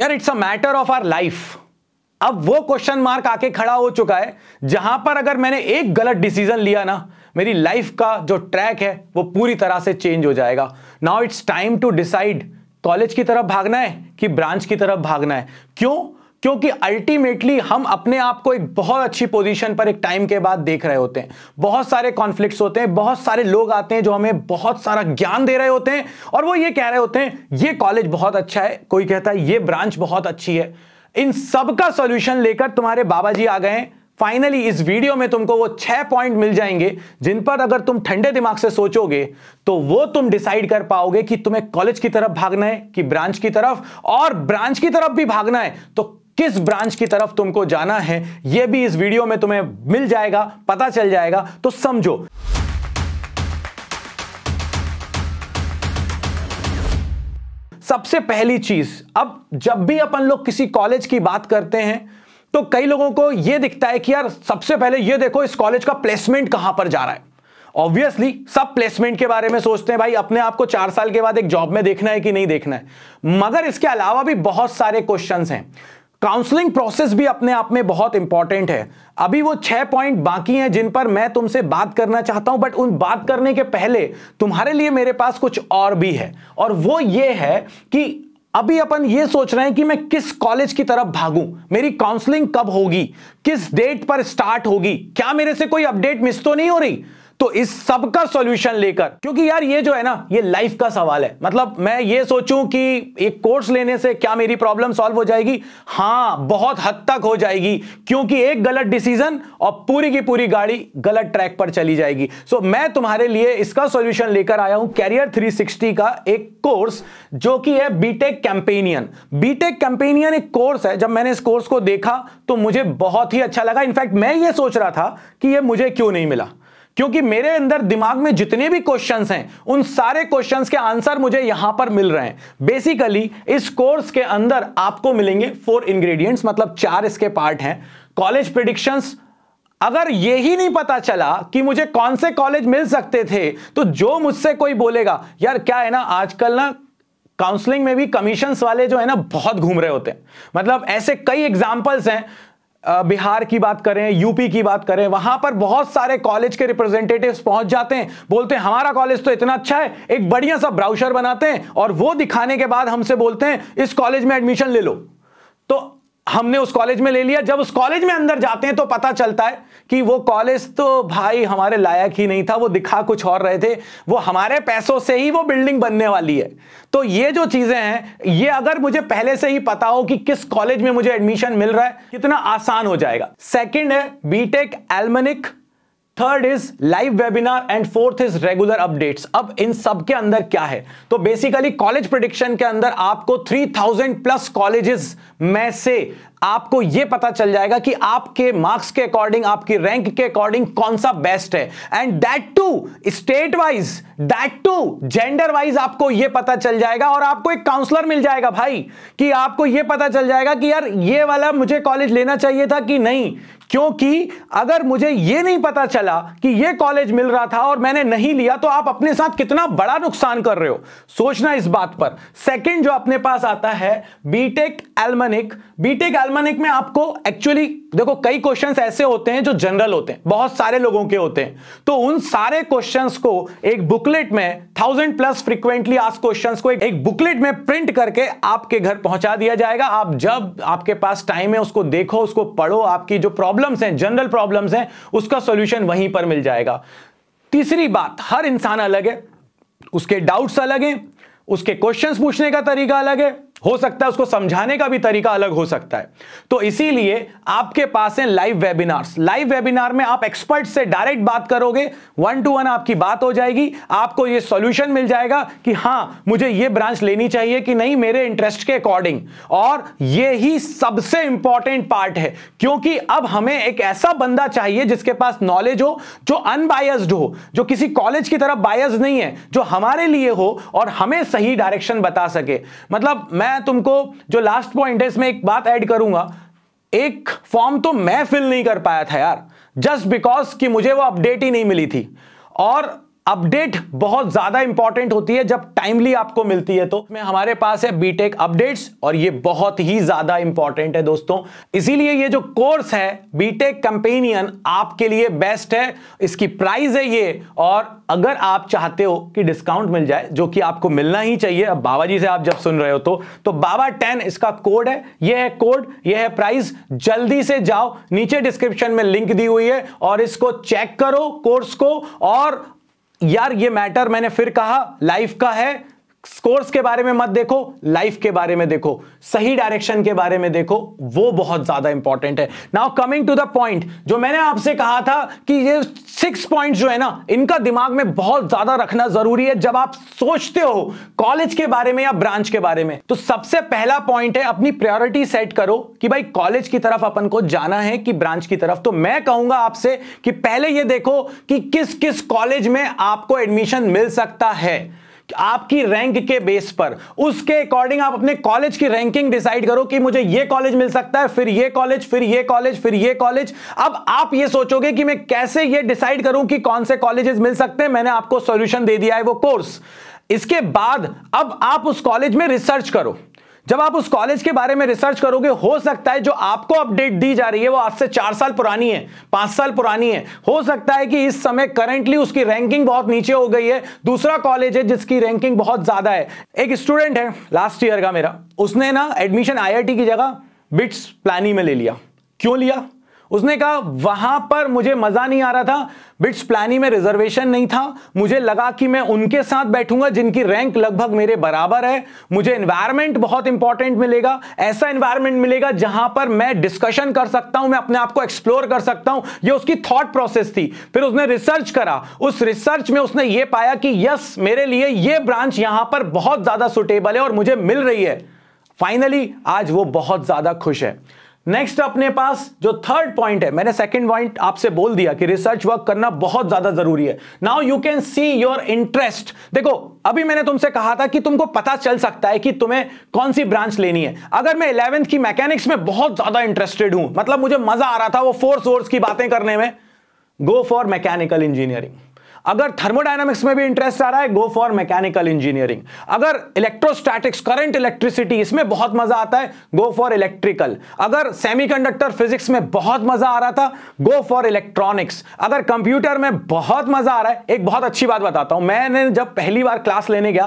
यार it's a matter of our life अब वो क्वेश्चन मार्क आके खड़ा हो चुका है जहां पर अगर मैंने एक गलत डिसीजन लिया ना मेरी लाइफ का जो ट्रैक है वो पूरी तरह से चेंज हो जाएगा now it's time to decide college की तरफ भागना है कि ब्रांच की तरफ भागना है क्यों क्योंकि अल्टीमेटली हम अपने आप को एक बहुत अच्छी पोजीशन पर एक टाइम के बाद देख रहे होते हैं बहुत सारे कॉन्फ्लिक्ट्स होते हैं बहुत सारे लोग आते हैं जो हमें बहुत सारा ज्ञान दे रहे होते हैं और वो ये कह रहे होते हैं ये कॉलेज बहुत अच्छा है कोई कहता है ये ब्रांच बहुत अच्छी है इन सब का सोल्यूशन लेकर तुम्हारे बाबा जी आ गए फाइनली इस वीडियो में तुमको वो छह पॉइंट मिल जाएंगे जिन पर अगर तुम ठंडे दिमाग से सोचोगे तो वो तुम डिसाइड कर पाओगे कि तुम्हें कॉलेज की तरफ भागना है कि ब्रांच की तरफ और ब्रांच की तरफ भी भागना है तो किस ब्रांच की तरफ तुमको जाना है यह भी इस वीडियो में तुम्हें मिल जाएगा पता चल जाएगा तो समझो सबसे पहली चीज अब जब भी अपन लोग किसी कॉलेज की बात करते हैं तो कई लोगों को यह दिखता है कि यार सबसे पहले यह देखो इस कॉलेज का प्लेसमेंट कहां पर जा रहा है ऑब्वियसली सब प्लेसमेंट के बारे में सोचते हैं भाई अपने आप को चार साल के बाद एक जॉब में देखना है कि नहीं देखना है मगर इसके अलावा भी बहुत सारे क्वेश्चन हैं काउंसलिंग प्रोसेस भी अपने आप में बहुत इंपॉर्टेंट है अभी वो छह पॉइंट बाकी हैं जिन पर मैं तुमसे बात करना चाहता हूं बट उन बात करने के पहले तुम्हारे लिए मेरे पास कुछ और भी है और वो ये है कि अभी अपन ये सोच रहे हैं कि मैं किस कॉलेज की तरफ भागूं मेरी काउंसलिंग कब होगी किस डेट पर स्टार्ट होगी क्या मेरे से कोई अपडेट मिस तो नहीं हो रही तो इस सब का सॉल्यूशन लेकर क्योंकि यार ये जो है ना ये लाइफ का सवाल है मतलब मैं ये सोचूं कि एक कोर्स लेने से क्या मेरी प्रॉब्लम सॉल्व हो जाएगी हां बहुत हद तक हो जाएगी क्योंकि एक गलत डिसीजन और पूरी की पूरी गाड़ी गलत ट्रैक पर चली जाएगी सो मैं तुम्हारे लिए इसका सोल्यूशन लेकर आया हूं कैरियर थ्री का एक कोर्स जो कि है बीटेक कैंपेनियन बीटेक कैंपेनियन एक कोर्स है जब मैंने इस कोर्स को देखा तो मुझे बहुत ही अच्छा लगा इनफैक्ट मैं ये सोच रहा था कि ये मुझे क्यों नहीं मिला क्योंकि मेरे अंदर दिमाग में जितने भी क्वेश्चन हैं उन सारे क्वेश्चन के आंसर मुझे यहां पर मिल रहे हैं बेसिकली इस कोर्स के अंदर आपको मिलेंगे फोर इंग्रेडिएंट्स मतलब चार इसके पार्ट हैं कॉलेज प्रिडिक्शन अगर ये ही नहीं पता चला कि मुझे कौन से कॉलेज मिल सकते थे तो जो मुझसे कोई बोलेगा यार क्या है ना आजकल ना काउंसलिंग में भी कमीशन वाले जो है ना बहुत घूम रहे होते हैं मतलब ऐसे कई एग्जाम्पल्स हैं बिहार की बात करें यूपी की बात करें वहां पर बहुत सारे कॉलेज के रिप्रेजेंटेटिव पहुंच जाते हैं बोलते हैं हमारा कॉलेज तो इतना अच्छा है एक बढ़िया सा ब्राउशर बनाते हैं और वो दिखाने के बाद हमसे बोलते हैं इस कॉलेज में एडमिशन ले लो तो हमने उस कॉलेज में ले लिया जब उस कॉलेज में अंदर जाते हैं तो पता चलता है कि वो कॉलेज तो भाई हमारे लायक ही नहीं था वो दिखा कुछ और रहे थे वो हमारे पैसों से ही वो बिल्डिंग बनने वाली है तो ये जो चीज़ें हैं ये अगर मुझे पहले से ही पता हो कि किस कॉलेज में मुझे एडमिशन मिल रहा है कितना आसान हो जाएगा सेकेंड है BTech alumni third is live webinar and fourth is regular updates अब इन सब के अंदर क्या है तो बेसिकली कॉलेज प्रोडिक्शन के अंदर आपको 3000 प्लस कॉलेजेस में से आपको यह पता चल जाएगा कि आपके मार्क्स के अकॉर्डिंग आपकी रैंक के अकॉर्डिंग कौन सा बेस्ट है and that too state wise that too gender wise आपको यह पता चल जाएगा और आपको एक काउंसलर मिल जाएगा भाई कि आपको यह पता चल जाएगा कि यार ये वाला मुझे कॉलेज लेना चाहिए था कि नहीं क्योंकि अगर मुझे ये नहीं पता चला कि ये कॉलेज मिल रहा था और मैंने नहीं लिया तो आप अपने साथ कितना बड़ा नुकसान कर रहे हो सोचना इस बात पर सेकंड जो अपने पास आता है बीटेक एलमनिक बीटेक एलमनिक में आपको एक्चुअली देखो कई क्वेश्चन ऐसे होते हैं जो जनरल होते हैं बहुत सारे लोगों के होते हैं तो उन सारे क्वेश्चन को एक बुकलेट में थाउजेंड प्लस फ्रिक्वेंटली आज क्वेश्चन को एक बुकलेट में प्रिंट करके आपके घर पहुंचा दिया जाएगा आप जब आपके पास टाइम है उसको देखो उसको पढ़ो आपकी जो प्रॉब्लम प्रॉब्लम्स हैं जनरल प्रॉब्लम्स हैं उसका सॉल्यूशन वहीं पर मिल जाएगा तीसरी बात हर इंसान अलग है उसके डाउट्स अलग हैं उसके क्वेश्चंस पूछने का तरीका अलग है हो सकता है उसको समझाने का भी तरीका अलग हो सकता है तो इसीलिए आपके पास है लाइव वेबिनार्स लाइव वेबिनार में आप एक्सपर्ट से डायरेक्ट बात करोगे वन टू वन आपकी बात हो जाएगी आपको ये सॉल्यूशन मिल जाएगा कि हाँ मुझे ये ब्रांच लेनी चाहिए कि नहीं मेरे इंटरेस्ट के अकॉर्डिंग और ये ही सबसे इंपॉर्टेंट पार्ट है क्योंकि अब हमें एक ऐसा बंदा चाहिए जिसके पास नॉलेज हो जो अनबायस्ड हो जो किसी कॉलेज की तरफ बायस नहीं है जो हमारे लिए हो और हमें सही डायरेक्शन बता सके मतलब मैं मैं तुमको जो लास्ट पॉइंट है इसमें एक बात ऐड करूंगा एक फॉर्म तो मैं फिल नहीं कर पाया था यार जस्ट बिकॉज कि मुझे वो अपडेट ही नहीं मिली थी और अपडेट बहुत ज्यादा इंपॉर्टेंट होती है जब टाइमली आपको मिलती है तो मैं हमारे पास है बीटेक अपडेट्स और ये बहुत ही ज्यादा इंपॉर्टेंट है दोस्तों इसीलिए ये जो कोर्स है बीटेक कंपेनियन आपके लिए बेस्ट है इसकी प्राइस है ये और अगर आप चाहते हो कि डिस्काउंट मिल जाए जो कि आपको मिलना ही चाहिए अब बाबा जी से आप जब सुन रहे हो तो, तो बाबा टेन इसका कोड है यह है कोड यह है प्राइस जल्दी से जाओ नीचे डिस्क्रिप्शन में लिंक दी हुई है और इसको चेक करो कोर्स को और यार ये मैटर मैंने फिर कहा लाइफ का है स्कोर्स के बारे में मत देखो लाइफ के बारे में देखो सही डायरेक्शन के बारे में देखो वो बहुत ज्यादा इंपॉर्टेंट है now coming to the point जो मैंने आपसे कहा था कि ये सिक्स पॉइंट जो है ना इनका दिमाग में बहुत ज्यादा रखना जरूरी है जब आप सोचते हो कॉलेज के बारे में या ब्रांच के बारे में तो सबसे पहला पॉइंट है अपनी प्रायोरिटी सेट करो कि भाई कॉलेज की तरफ अपन को जाना है कि ब्रांच की तरफ तो मैं कहूंगा आपसे कि पहले यह देखो कि किस किस कॉलेज में आपको एडमिशन मिल सकता है आपकी रैंक के बेस पर उसके अकॉर्डिंग आप अपने कॉलेज की रैंकिंग डिसाइड करो कि मुझे ये कॉलेज मिल सकता है फिर ये कॉलेज फिर ये कॉलेज फिर ये कॉलेज अब आप ये सोचोगे कि मैं कैसे ये डिसाइड करूं कि कौन से कॉलेजेस मिल सकते हैं मैंने आपको सॉल्यूशन दे दिया है वो कोर्स इसके बाद अब आप उस कॉलेज में रिसर्च करो जब आप उस कॉलेज के बारे में रिसर्च करोगे हो सकता है जो आपको अपडेट दी जा रही है वो आज से चार साल पुरानी है पांच साल पुरानी है हो सकता है कि इस समय करेंटली उसकी रैंकिंग बहुत नीचे हो गई है दूसरा कॉलेज है जिसकी रैंकिंग बहुत ज्यादा है एक स्टूडेंट है लास्ट ईयर का मेरा उसने ना एडमिशन आई की जगह बिट्स प्लानी में ले लिया क्यों लिया उसने कहा वहां पर मुझे मजा नहीं आ रहा था बिट्स प्लानी में रिजर्वेशन नहीं था मुझे लगा कि मैं उनके साथ बैठूंगा जिनकी रैंक लगभग मेरे बराबर है मुझे एनवायरमेंट बहुत इंपॉर्टेंट मिलेगा ऐसा एनवायरमेंट मिलेगा जहां पर मैं डिस्कशन कर सकता हूं मैं अपने आप को एक्सप्लोर कर सकता हूं यह उसकी थॉट प्रोसेस थी फिर उसने रिसर्च करा उस रिसर्च में उसने ये पाया कि यस मेरे लिए ये ब्रांच यहां पर बहुत ज्यादा सुटेबल है और मुझे मिल रही है फाइनली आज वो बहुत ज्यादा खुश है नेक्स्ट अपने पास जो थर्ड पॉइंट है मैंने सेकंड पॉइंट आपसे बोल दिया कि रिसर्च वर्क करना बहुत ज्यादा जरूरी है now you can see your interest देखो अभी मैंने तुमसे कहा था कि तुमको पता चल सकता है कि तुम्हें कौन सी ब्रांच लेनी है अगर मैं इलेवेंथ की मैकेनिक्स में बहुत ज्यादा इंटरेस्टेड हूं मतलब मुझे मजा आ रहा था वो फोर्स वोर्स की बातें करने में गो फॉर मैकेनिकल इंजीनियरिंग अगर थर्मोडाइनमिक्स में भी इंटरेस्ट आ रहा है गो फॉर मैकेनिकल इंजीनियरिंग अगर इलेक्ट्रोस्टैटिक्स करंट इलेक्ट्रिसिटी इसमें बहुत मजा आता है गो फॉर इलेक्ट्रिकल अगर सेमीकंडक्टर फिजिक्स में बहुत मजा आ रहा था गो फॉर इलेक्ट्रॉनिक्स अगर कंप्यूटर में बहुत मजा आ रहा है एक बहुत अच्छी बात बताता हूं मैंने जब पहली बार क्लास लेने गया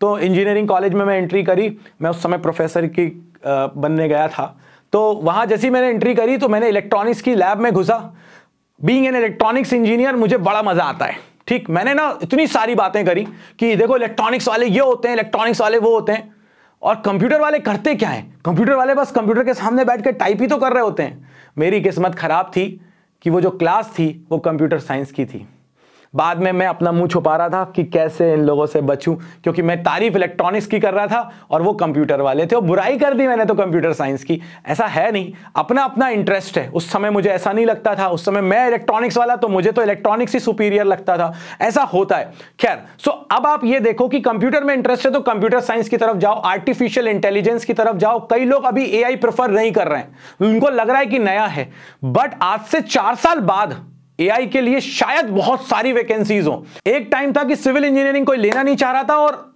तो इंजीनियरिंग कॉलेज में मैं एंट्री करी मैं उस समय प्रोफेसर की बनने गया था तो वहाँ जैसी मैंने एंट्री करी तो मैंने इलेक्ट्रॉनिक्स की लैब में घुसा बींग एन इलेक्ट्रॉनिक्स इंजीनियर मुझे बड़ा मज़ा आता है ठीक मैंने ना इतनी सारी बातें करी कि देखो इलेक्ट्रॉनिक्स वाले ये होते हैं इलेक्ट्रॉनिक्स वाले वो होते हैं और कंप्यूटर वाले करते क्या है कंप्यूटर वाले बस कंप्यूटर के सामने बैठ कर टाइप ही तो कर रहे होते हैं मेरी किस्मत खराब थी कि वो जो क्लास थी वो कंप्यूटर साइंस की थी बाद में मैं अपना मुंह छुपा रहा था कि कैसे इन लोगों से बचूं क्योंकि मैं तारीफ इलेक्ट्रॉनिक्स की कर रहा था और वो कंप्यूटर वाले थे और बुराई कर दी मैंने तो कंप्यूटर साइंस की ऐसा है नहीं अपना अपना इंटरेस्ट है उस समय मुझे ऐसा नहीं लगता था उस समय मैं इलेक्ट्रॉनिक्स वाला तो मुझे तो इलेक्ट्रॉनिक्स ही सुपीरियर लगता था ऐसा होता है खैर सो अब आप ये देखो कि कंप्यूटर में इंटरेस्ट है तो कंप्यूटर साइंस की तरफ जाओ आर्टिफिशियल इंटेलिजेंस की तरफ जाओ कई लोग अभी ए प्रेफर नहीं कर रहे हैं उनको लग रहा है कि नया है बट आज से चार साल बाद एआई के लिए शायद बहुत सारी वैकेंसीज हो एक टाइम था कि सिविल इंजीनियरिंग कोई लेना नहीं चाह रहा था और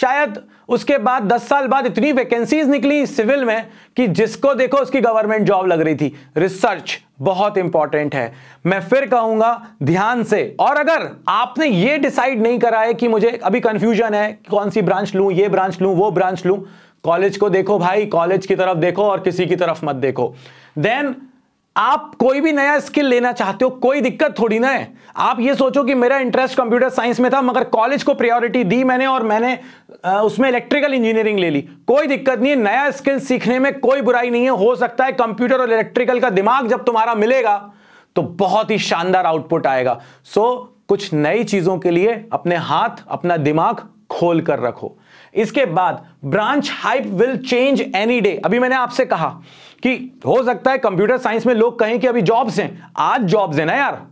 शायद उसके बाद 10 साल बाद इतनी वैकेंसीज निकली सिविल में कि जिसको देखो उसकी गवर्नमेंट जॉब लग रही थी रिसर्च बहुत इंपॉर्टेंट है मैं फिर कहूंगा ध्यान से और अगर आपने ये डिसाइड नहीं करा है कि मुझे अभी कंफ्यूजन है कि कौन सी ब्रांच लू ये ब्रांच लू वो ब्रांच लू कॉलेज को देखो भाई कॉलेज की तरफ देखो और किसी की तरफ मत देखो देन आप कोई भी नया स्किल लेना चाहते हो कोई दिक्कत थोड़ी ना है आप ये सोचो कि मेरा इंटरेस्ट कंप्यूटर साइंस में था मगर कॉलेज को प्रायोरिटी दी मैंने और मैंने उसमें इलेक्ट्रिकल इंजीनियरिंग ले ली कोई दिक्कत नहीं है नया स्किल सीखने में कोई बुराई नहीं है हो सकता है कंप्यूटर और इलेक्ट्रिकल का दिमाग जब तुम्हारा मिलेगा तो बहुत ही शानदार आउटपुट आएगा सो so, कुछ नई चीजों के लिए अपने हाथ अपना दिमाग खोल कर रखो इसके बाद branch hype will change any day अभी मैंने आपसे कहा कि हो सकता है कंप्यूटर साइंस में लोग कहें कि अभी जॉब्स हैं आज जॉब्स हैं ना यार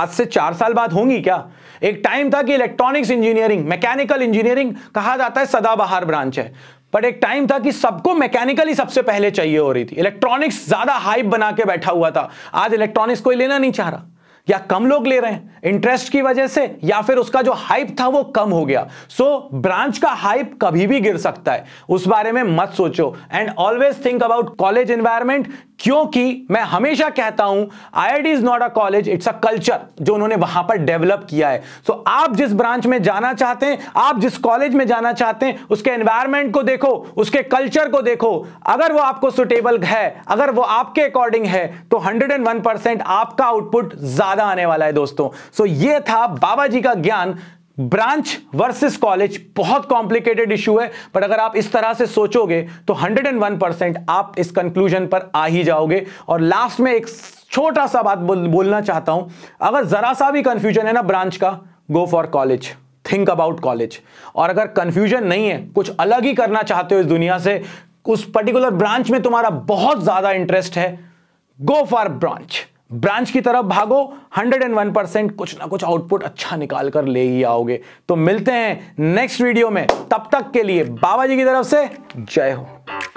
आज से चार साल बाद होंगी क्या एक टाइम था कि इलेक्ट्रॉनिक्स इंजीनियरिंग मैकेनिकल इंजीनियरिंग कहा जाता है सदाबहार ब्रांच है बट एक टाइम था कि सबको मैकेनिकल ही सबसे पहले चाहिए हो रही थी इलेक्ट्रॉनिक्स ज्यादा हाइप बना के बैठा हुआ था आज इलेक्ट्रॉनिक्स कोई लेना नहीं चाह रहा या कम लोग ले रहे हैं इंटरेस्ट की वजह से या फिर उसका जो हाइप था वो कम हो गया सो so, ब्रांच का हाइप कभी भी गिर सकता है उस बारे में मत सोचो and always think about college environment क्योंकि मैं हमेशा कहता हूं I is not a college it's a culture जो उन्होंने वहां पर डेवलप किया है सो so, आप जिस ब्रांच में जाना चाहते हैं आप जिस कॉलेज में जाना चाहते हैं उसके एनवायरमेंट को देखो उसके कल्चर को देखो अगर वो आपको सुटेबल है अगर वो आपके अकॉर्डिंग है तो हंड्रेड आपका आउटपुट ज्यादा ज्यादा आने वाला है दोस्तों सो so, ये था बाबा जी का ज्ञान ब्रांच वर्सेस कॉलेज बहुत कॉम्प्लिकेटेड इश्यू है पर अगर आप इस तरह से सोचोगे तो 101 परसेंट आप इस कंक्लूजन पर आ ही जाओगे और लास्ट में एक छोटा सा बात बोल, बोलना चाहता हूं अगर जरा सा भी कंफ्यूजन है ना ब्रांच का go for college think about college और अगर कंफ्यूजन नहीं है कुछ अलग ही करना चाहते हो इस दुनिया से उस पर्टिकुलर ब्रांच में तुम्हारा बहुत ज्यादा इंटरेस्ट है गो फॉर ब्रांच ब्रांच की तरफ भागो 101 परसेंट कुछ ना कुछ आउटपुट अच्छा निकाल कर ले ही आओगे तो मिलते हैं नेक्स्ट वीडियो में तब तक के लिए बाबा जी की तरफ से जय हो